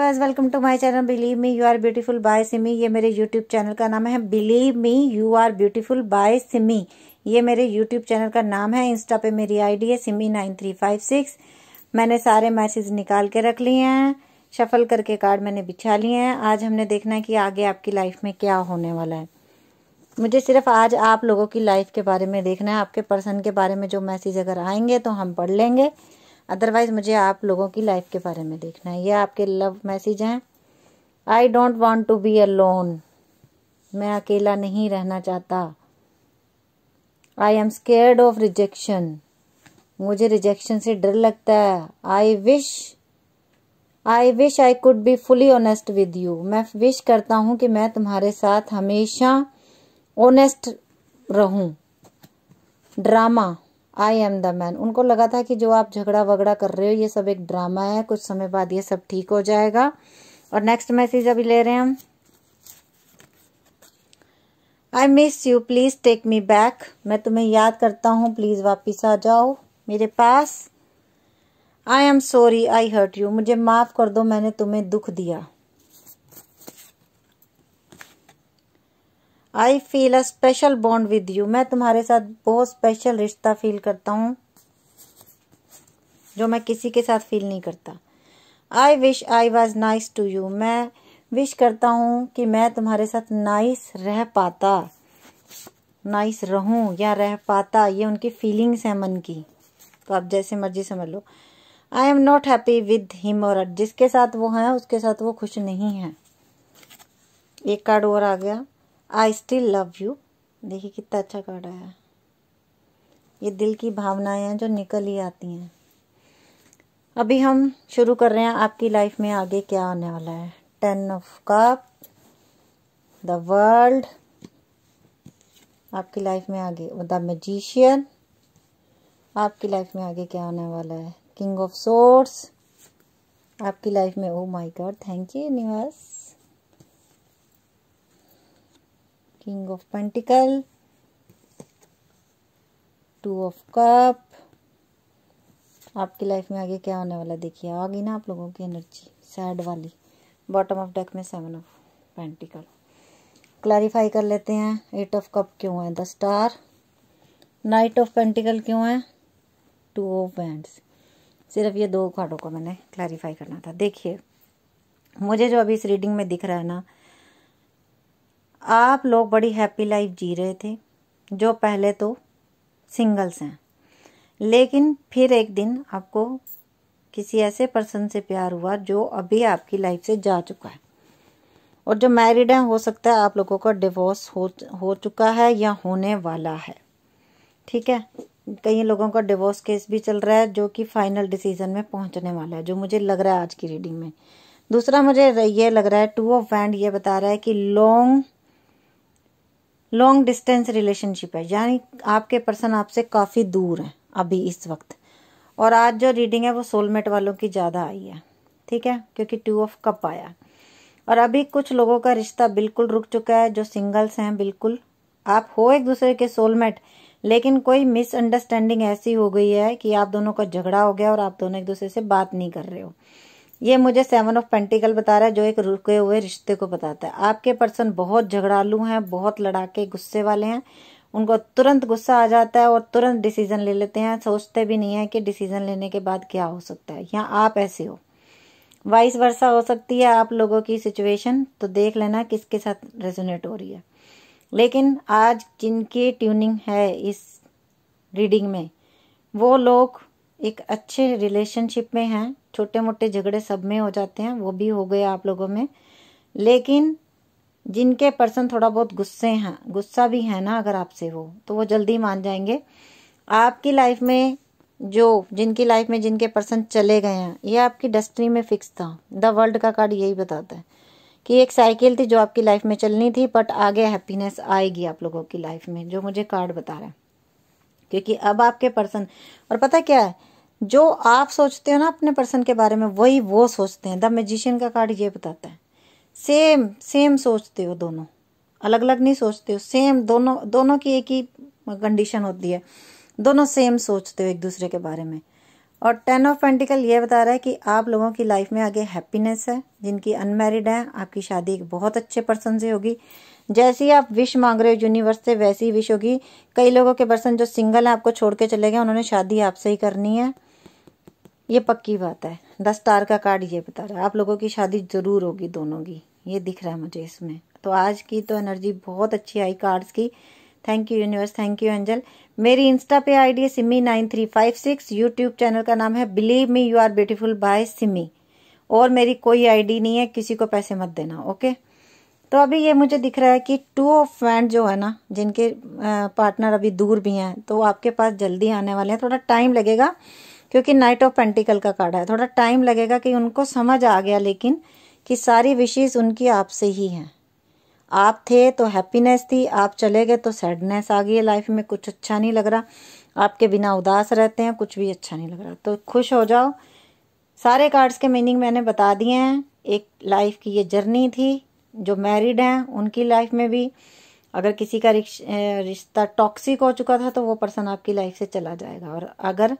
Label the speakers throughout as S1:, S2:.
S1: viewers welcome to my channel believe me you are beautiful by Simi ये मेरे YouTube channel का नाम है believe me you are beautiful by Simi ये मेरे यूट्यूब चैनल का नाम है इंस्टा पे मेरी आईडी है Simi nine three five six मैंने सारे मैसेज निकाल के रख लिए हैं शफल करके कार्ड मैंने बिछा लिए हैं आज हमने देखना है कि आगे आपकी लाइफ में क्या होने वाला है मुझे सिर्फ आज आप लोगों की लाइफ के बारे में देखना है आपके पर्सन के बारे में जो मैसेज अगर आएंगे तो हम पढ़ लेंगे अदरवाइज़ मुझे आप लोगों की लाइफ के बारे में देखना है ये आपके लव मैसेज हैं I don't want to be alone मैं अकेला नहीं रहना चाहता I am scared of rejection मुझे रिजेक्शन से डर लगता है I wish I wish I could be fully honest with you मैं विश करता हूँ कि मैं तुम्हारे साथ हमेशा ऑनेस्ट रहूं drama I am the man उनको लगा था कि जो आप झगड़ा वगड़ा कर रहे हो ये सब एक ड्रामा है कुछ समय बाद ये सब ठीक हो जाएगा और नेक्स्ट मैसेज अभी ले रहे हैं हम I miss you please take me back मैं तुम्हें याद करता हूँ प्लीज़ वापिस आ जाओ मेरे पास I am sorry I hurt you मुझे माफ़ कर दो मैंने तुम्हें दुख दिया I feel a special bond with you मैं तुम्हारे साथ बहुत स्पेशल रिश्ता फील करता हूँ जो मैं किसी के साथ फील नहीं करता I wish I was nice to you मैं विश करता हूँ कि मैं तुम्हारे साथ नाइस रह पाता नाइस रहूं या रह पाता ये उनकी फीलिंग्स हैं मन की तो आप जैसे मर्जी समझ लो I am not happy with him और जिसके साथ वो हैं उसके साथ वो खुश नहीं है एक कार्ड और आ गया आई स्टिल लव यू देखिए कितना अच्छा कर रहा है ये दिल की भावनाएं हैं जो निकल ही आती हैं अभी हम शुरू कर रहे हैं आपकी लाइफ में आगे क्या आने वाला है ten of cup the world आपकी लाइफ में आगे द मजिशियन आपकी लाइफ में आगे क्या आने वाला है किंग ऑफ सोर्स आपकी लाइफ में oh my god thank you universe king of pentacle two of cup आपकी लाइफ में आगे क्या होने वाला देखिए आ गई ना आप लोगों की एनर्जी सैड वाली बॉटम ऑफ डेक में सेवन ऑफ पेंटिकल क्लैरिफाई कर लेते हैं एट ऑफ कप क्यों है the star knight of pentacle क्यों है टू ऑफ बैंड्स सिर्फ ये दो कार्डों को मैंने क्लैरिफाई करना था देखिए मुझे जो अभी इस रीडिंग में दिख रहा है ना आप लोग बड़ी हैप्पी लाइफ जी रहे थे जो पहले तो सिंगल्स हैं लेकिन फिर एक दिन आपको किसी ऐसे पर्सन से प्यार हुआ जो अभी आपकी लाइफ से जा चुका है और जो मैरिड हैं हो सकता है आप लोगों का डिवोर्स हो हो चुका है या होने वाला है ठीक है कई लोगों का डिवोर्स केस भी चल रहा है जो कि फाइनल डिसीजन में पहुंचने वाला है जो मुझे लग रहा है आज की रीडिंग में दूसरा मुझे ये लग रहा है टू ऑफ वैंड ये बता रहा है कि लॉन्ग लॉन्ग डिस्टेंस रिलेशनशिप है यानी आपके पर्सन आपसे काफ़ी दूर है अभी इस वक्त और आज जो रीडिंग है वो सोलमेट वालों की ज़्यादा आई है ठीक है क्योंकि टू ऑफ कप आया और अभी कुछ लोगों का रिश्ता बिल्कुल रुक चुका है जो सिंगल्स हैं बिल्कुल आप हो एक दूसरे के सोलमेट लेकिन कोई मिसअंडरस्टैंडिंग ऐसी हो गई है कि आप दोनों का झगड़ा हो गया और आप दोनों एक दूसरे से बात नहीं कर रहे हो ये मुझे सेवन ऑफ पेंटिकल बता रहा है जो एक रुके हुए रिश्ते को बताता है आपके पर्सन बहुत झगड़ालू हैं बहुत लड़ाके गुस्से वाले हैं उनको तुरंत गुस्सा आ जाता है और तुरंत डिसीजन ले लेते हैं सोचते भी नहीं है कि डिसीजन लेने के बाद क्या हो सकता है या आप ऐसे हो वाइस वर्षा हो सकती है आप लोगों की सिचुएशन तो देख लेना किसके साथ रेजोनेट हो रही है लेकिन आज जिनकी ट्यूनिंग है इस रीडिंग में वो लोग एक अच्छे रिलेशनशिप में हैं छोटे मोटे झगड़े सब में हो जाते हैं वो भी हो गए आप लोगों में लेकिन जिनके पर्सन थोड़ा बहुत गुस्से हैं गुस्सा भी है ना अगर आपसे हो तो वो जल्दी मान जाएंगे आपकी लाइफ में जो जिनकी लाइफ में जिनके पर्सन चले गए हैं ये आपकी डेस्टनी में फिक्स था द वर्ल्ड का कार्ड यही बताता है कि एक साइकिल थी जो आपकी लाइफ में चलनी थी बट आगे हैप्पीनेस आएगी आप लोगों की लाइफ में जो मुझे कार्ड बता रहा है क्योंकि अब आपके पर्सन और पता क्या है जो आप सोचते हो ना अपने पर्सन के बारे में वही वो सोचते हैं द मैजिशियन का कार्ड ये बताता है सेम सेम सोचते हो दोनों अलग अलग नहीं सोचते हो सेम दोनों दोनों की एक ही कंडीशन होती है दोनों सेम सोचते हो एक दूसरे के बारे में और टेन ऑफ पेंटिकल ये बता रहा है कि आप लोगों की लाइफ में आगे हैप्पीनेस है जिनकी अनमेरिड है आपकी शादी एक बहुत अच्छे पर्सन से होगी जैसे ही आप विश मांग रहे हो यूनिवर्स से वैसी विश होगी कई लोगों के पर्सन जो सिंगल हैं आपको छोड़ के चले गए उन्होंने शादी आपसे ही करनी है ये पक्की बात है दस तार का कार्ड ये बता रहा है आप लोगों की शादी ज़रूर होगी दोनों की ये दिख रहा है मुझे इसमें तो आज की तो एनर्जी बहुत अच्छी आई कार्ड्स की thank you universe thank you angel मेरी इंस्टा पे आईडी है Simi nine three five six YouTube channel का नाम है believe me you are beautiful by Simi और मेरी कोई आईडी नहीं है किसी को पैसे मत देना ओके तो अभी ये मुझे दिख रहा है कि टू ऑफ फ्रेंड जो है ना जिनके पार्टनर अभी दूर भी हैं तो आपके पास जल्दी आने वाले हैं थोड़ा टाइम लगेगा क्योंकि नाइट ऑफ पेंटिकल का कार्ड है थोड़ा टाइम लगेगा कि उनको समझ आ गया लेकिन कि सारी विशेष उनकी आपसे ही हैं आप थे तो हैप्पीनेस थी आप चले गए तो सैडनेस आ गई है लाइफ में कुछ अच्छा नहीं लग रहा आपके बिना उदास रहते हैं कुछ भी अच्छा नहीं लग रहा तो खुश हो जाओ सारे कार्ड्स के मीनिंग मैंने बता दिए हैं एक लाइफ की ये जर्नी थी जो मैरिड हैं उनकी लाइफ में भी अगर किसी का रिश्ता टॉक्सिक हो चुका था तो वो पर्सन आपकी लाइफ से चला जाएगा और अगर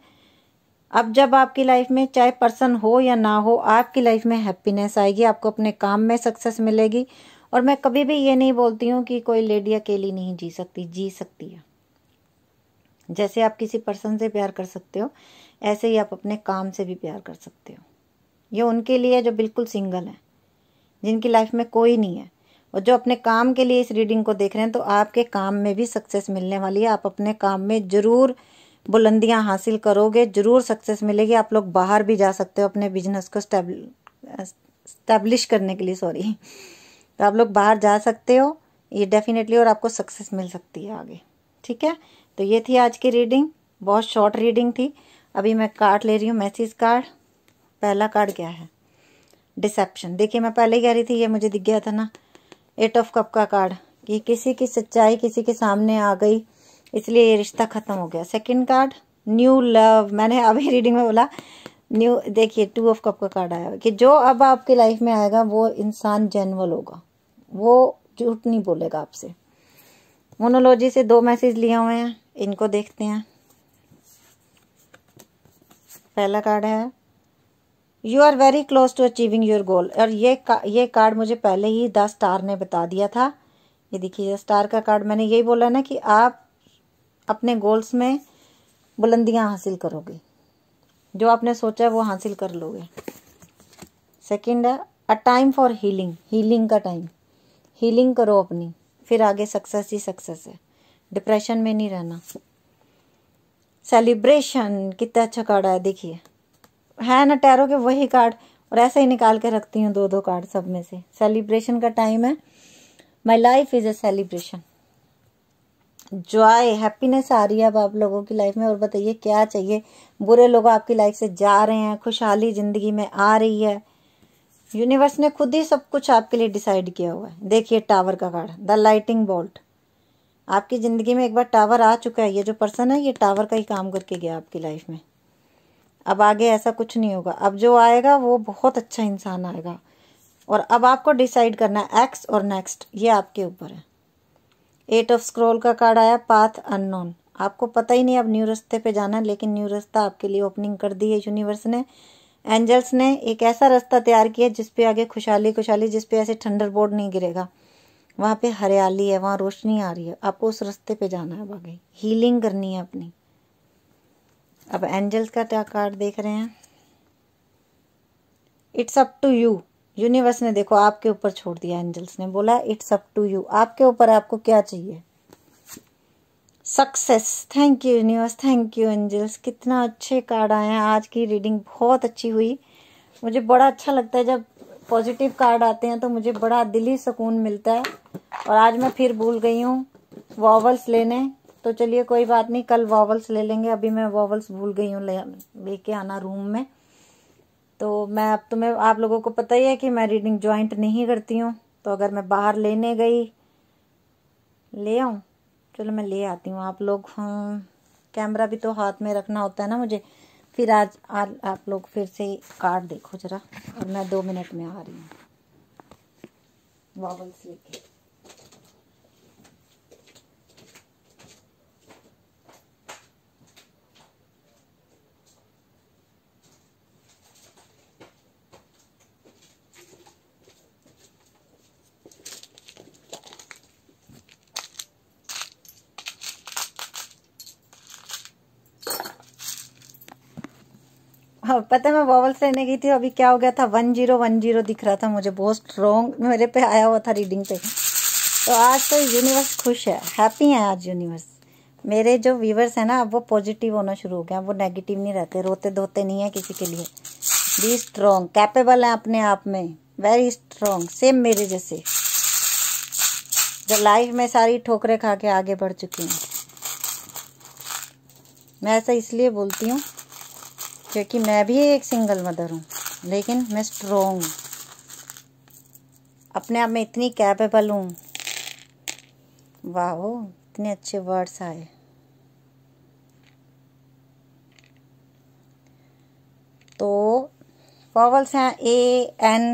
S1: अब जब आपकी लाइफ में चाहे पर्सन हो या ना हो आपकी लाइफ में हैप्पीनेस आएगी आपको अपने काम में सक्सेस मिलेगी और मैं कभी भी ये नहीं बोलती हूँ कि कोई लेडी अकेली नहीं जी सकती जी सकती है जैसे आप किसी पर्सन से प्यार कर सकते हो ऐसे ही आप अपने काम से भी प्यार कर सकते हो ये उनके लिए है जो बिल्कुल सिंगल हैं जिनकी लाइफ में कोई नहीं है और जो अपने काम के लिए इस रीडिंग को देख रहे हैं तो आपके काम में भी सक्सेस मिलने वाली है आप अपने काम में ज़रूर बुलंदियाँ हासिल करोगे ज़रूर सक्सेस मिलेगी आप लोग बाहर भी जा सकते हो अपने बिजनेस को स्टैब्लिश करने के लिए सॉरी तो आप लोग बाहर जा सकते हो ये डेफिनेटली और आपको सक्सेस मिल सकती है आगे ठीक है तो ये थी आज की रीडिंग बहुत शॉर्ट रीडिंग थी अभी मैं कार्ड ले रही हूँ मैसेज कार्ड पहला कार्ड क्या है डिसेप्शन देखिए मैं पहले ही कह रही थी ये मुझे दिख गया था ना एट ऑफ कप का कार्ड कि किसी की सच्चाई किसी के सामने आ गई इसलिए ये रिश्ता ख़त्म हो गया सेकंड कार्ड न्यू लव मैंने अभी रीडिंग में बोला न्यू देखिए टू ऑफ कप का कार्ड आया कि जो अब आपकी लाइफ में आएगा वो इंसान जेनवल होगा वो झूठ नहीं बोलेगा आपसे मोनोलॉजी से दो मैसेज लिए हुए हैं इनको देखते हैं पहला कार्ड है you are very close to achieving your goal और ये का, ये कार्ड मुझे पहले ही द स्टार ने बता दिया था ये देखिए स्टार का कार्ड मैंने यही बोला ना कि आप अपने गोल्स में बुलंदियां हासिल करोगे जो आपने सोचा है वो हासिल कर लोगे सेकंड है a time for healing healing का टाइम हीलिंग करो अपनी फिर आगे सक्सेस ही सक्सेस है डिप्रेशन में नहीं रहना सेलिब्रेशन कितना अच्छा कार्ड आया देखिए है ना टैरो के वही कार्ड और ऐसे ही निकाल के रखती हूँ दो दो कार्ड सब में से सेलिब्रेशन का टाइम है my life is a celebration joy happiness आ रही है अब आप लोगों की लाइफ में और बताइए क्या चाहिए बुरे लोग आपकी लाइफ से जा रहे हैं खुशहाली ज़िंदगी में आ रही है यूनिवर्स ने खुद ही सब कुछ आपके लिए डिसाइड किया हुआ है देखिए टावर का कार्ड द लाइटिंग बोल्ट आपकी ज़िंदगी में एक बार टावर आ चुका है ये जो पर्सन है ये टावर का ही काम करके गया आपकी लाइफ में अब आगे ऐसा कुछ नहीं होगा अब जो आएगा वो बहुत अच्छा इंसान आएगा और अब आपको डिसाइड करना है एक्स और नेक्स्ट ये आपके ऊपर है एट ऑफ स्क्रॉल का कार्ड आया पाथ अननोन आपको पता ही नहीं अब न्यू रास्ते पे जाना लेकिन न्यू रास्ता आपके लिए ओपनिंग कर दी है यूनिवर्स ने एंजल्स ने एक ऐसा रास्ता तैयार किया जिसपे आगे खुशहाली खुशहाली जिसपे ऐसे थंडर बोर्ड नहीं गिरेगा वहाँ पे हरियाली है वहाँ रोशनी आ रही है आपको उस रास्ते पे जाना है अब आगे हीलिंग करनी है अपनी अब एंजल्स का क्या कार्ड देख रहे हैं it's up to you universe ने देखो आपके ऊपर छोड़ दिया एंजल्स ने बोला इट्स अप टू यू आपके ऊपर आपको क्या चाहिए success thank you universe thank you angels कितना अच्छे कार्ड आए हैं आज की रीडिंग बहुत अच्छी हुई मुझे बड़ा अच्छा लगता है जब पॉजिटिव कार्ड आते हैं तो मुझे बड़ा दिली सुकून मिलता है और आज मैं फिर भूल गई हूँ वॉवल्स लेने तो चलिए कोई बात नहीं कल वॉवल्स ले लेंगे अभी मैं वॉवल्स भूल गई हूँ लेके आना रूम में तो मैं अब तुम्हें तो आप लोगों को पता ही है कि मैं रीडिंग ज्वाइंट नहीं करती हूँ तो अगर मैं बाहर लेने गई ले आऊँ चलो मैं ले आती हूँ आप लोग कैमरा हाँ, भी तो हाथ में रखना होता है ना मुझे फिर आज आ, आप लोग फिर से कार्ड देखो जरा और मैं दो मिनट में आ रही हूँ वॉबल्स लेके हाँ, पता है मैं वॉवल्स लेने गई थी अभी क्या हो गया था वन जीरो वन जीरो दिख रहा था मुझे बहुत स्ट्रॉन्ग मेरे पे आया हुआ था रीडिंग पे तो आज तो यूनिवर्स खुश है हैप्पी है आज यूनिवर्स मेरे जो व्यूवर्स हैं ना अब वो पॉजिटिव होना शुरू हो गया वो नेगेटिव नहीं रहते रोते धोते नहीं है किसी के लिए बी स्ट्रॉन्ग कैपेबल है अपने आप में वेरी स्ट्रॉन्ग सेम मेरे जैसे जो लाइफ में सारी ठोकरें खा के आगे बढ़ चुकी हैं मैं ऐसा इसलिए बोलती हूँ क्योंकि मैं भी एक सिंगल मदर हूँ लेकिन मैं स्ट्रोंग हूँ अपने आप में इतनी कैपेबल हूँ वाह इतने अच्छे वर्ड्स आए तो वॉवल्स हैं A N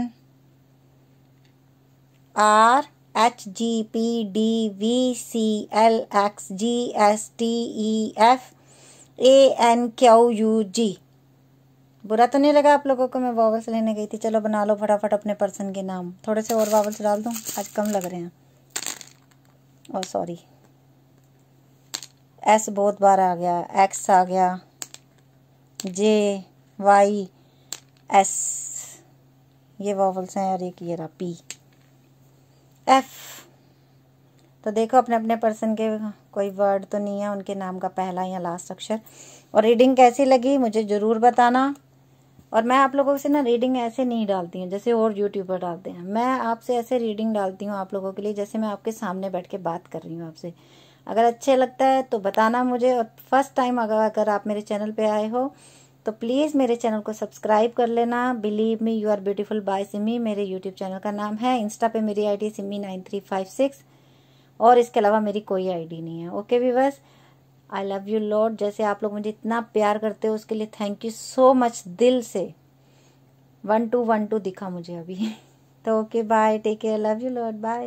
S1: R H G P D V C L X G S T E F A N Q U G बुरा तो नहीं लगा आप लोगों को मैं वावल्स लेने गई थी चलो बना लो फटाफट अपने पर्सन के नाम थोड़े से और वावल्स डाल दूँ आज कम लग रहे हैं और सॉरी एस बहुत बार आ गया एक्स आ गया जे वाई एस ये वॉवल्स हैं और एक ये रहा पी एफ तो देखो अपने अपने पर्सन के कोई वर्ड तो नहीं है उनके नाम का पहला या लास्ट अक्षर और रीडिंग कैसी लगी मुझे ज़रूर बताना और मैं आप लोगों से ना रीडिंग ऐसे नहीं डालती हूँ जैसे और यूट्यूबर डालते हैं मैं आपसे ऐसे रीडिंग डालती हूँ आप लोगों के लिए जैसे मैं आपके सामने बैठ के बात कर रही हूँ आपसे अगर अच्छे लगता है तो बताना मुझे और फर्स्ट टाइम अगर अगर आप मेरे चैनल पे आए हो तो प्लीज़ मेरे चैनल को सब्सक्राइब कर लेना believe me you are beautiful by Simi मेरे यूट्यूब चैनल का नाम है इंस्टा पे मेरी ID Simi nine three five six और इसके अलावा मेरी कोई आईडी नहीं है okay viewers I love you lord जैसे आप लोग मुझे इतना प्यार करते हो उसके लिए थैंक यू सो मच दिल से वन टू वन टू दिखा मुझे अभी तो okay bye take care love you lord bye